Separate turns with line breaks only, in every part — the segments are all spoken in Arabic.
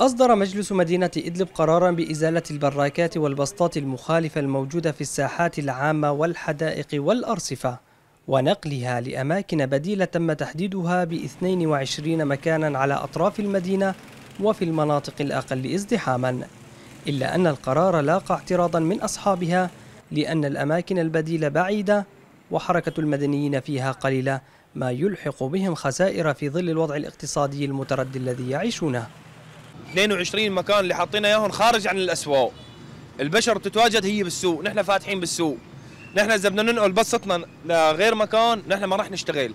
أصدر مجلس مدينة إدلب قرارا بإزالة البراكات والبسطات المخالفة الموجودة في الساحات العامة والحدائق والأرصفة ونقلها لأماكن بديلة تم تحديدها ب 22 مكانا على أطراف المدينة وفي المناطق الأقل ازدحاما إلا أن القرار لاقى اعتراضا من أصحابها لأن الأماكن البديلة بعيدة وحركة المدنيين فيها قليلة ما يلحق بهم خسائر في ظل الوضع الاقتصادي المتردي الذي يعيشونه
22 مكان اللي حاطين اياهم خارج عن الاسواق البشر تتواجد هي بالسوق نحن فاتحين بالسوق نحن اذا بدنا ننقل بسطنا لغير مكان نحن ما راح نشتغل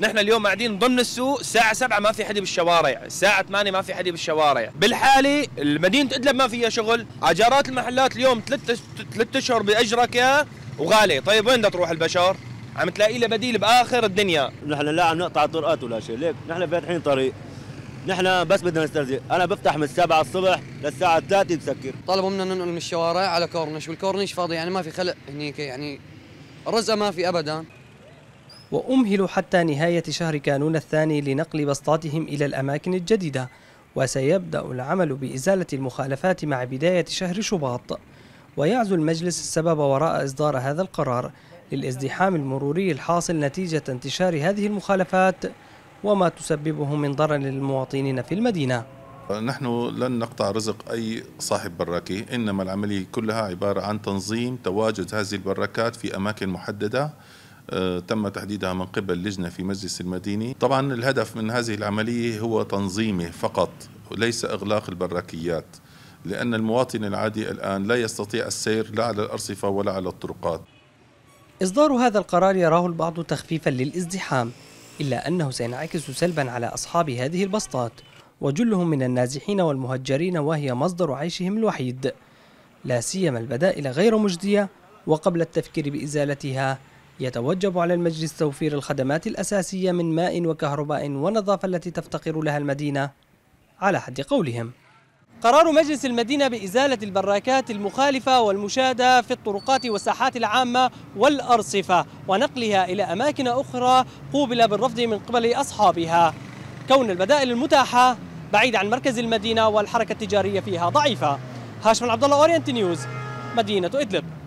نحن اليوم قاعدين ضمن السوق الساعة سبعة ما في حدا بالشوارع، الساعة 8 ما في حدا بالشوارع، بالحالة مدينة ادلب ما فيها شغل، عجارات المحلات اليوم ثلاث ثلاث اشهر باجرك يا وغالي، طيب وين بدها تروح البشر؟ عم تلاقي له بديل باخر الدنيا. نحن لا عم نقطع طرقات ولا شيء، ليك نحن فاتحين طريق، نحن بس بدنا نسترزق انا بفتح من السابعة الصبح للساعه الثالثة بسكر طلبوا
منا ننقل من الشوارع على كورنش والكورنش فاضي يعني ما في خلق هنيك يعني رزقه ما في ابدا وامهلوا حتى نهاية شهر كانون الثاني لنقل بسطاتهم إلى الأماكن الجديدة وسيبدأ العمل بإزالة المخالفات مع بداية شهر شباط ويعزو المجلس السبب وراء إصدار هذا القرار للازدحام المروري الحاصل نتيجة انتشار هذه المخالفات وما تسببه من ضرر للمواطنين في المدينة
نحن لن نقطع رزق أي صاحب براكة إنما العملية كلها عبارة عن تنظيم تواجد هذه البراكات في أماكن محددة آه، تم تحديدها من قبل لجنة في مجلس المدينة طبعا الهدف من هذه العملية هو تنظيمه فقط وليس إغلاق البراكيات لأن المواطن العادي الآن لا يستطيع السير لا على الأرصفة ولا على الطرقات
إصدار هذا القرار يراه البعض تخفيفا للازدحام إلا أنه سينعكس سلبا على أصحاب هذه البسطات وجلهم من النازحين والمهجرين وهي مصدر عيشهم الوحيد لا سيما البدائل غير مجدية وقبل التفكير بإزالتها يتوجب على المجلس توفير الخدمات الأساسية من ماء وكهرباء ونظافة التي تفتقر لها المدينة على حد قولهم قرار مجلس المدينة بإزالة البراكات المخالفة والمشادة في الطرقات والساحات العامة والأرصفة ونقلها إلى أماكن أخرى قوبل بالرفض من قبل أصحابها كون البدائل المتاحة بعيد عن مركز المدينة والحركة التجارية فيها ضعيفة هاشم عبدالله أورينت نيوز مدينة إدلب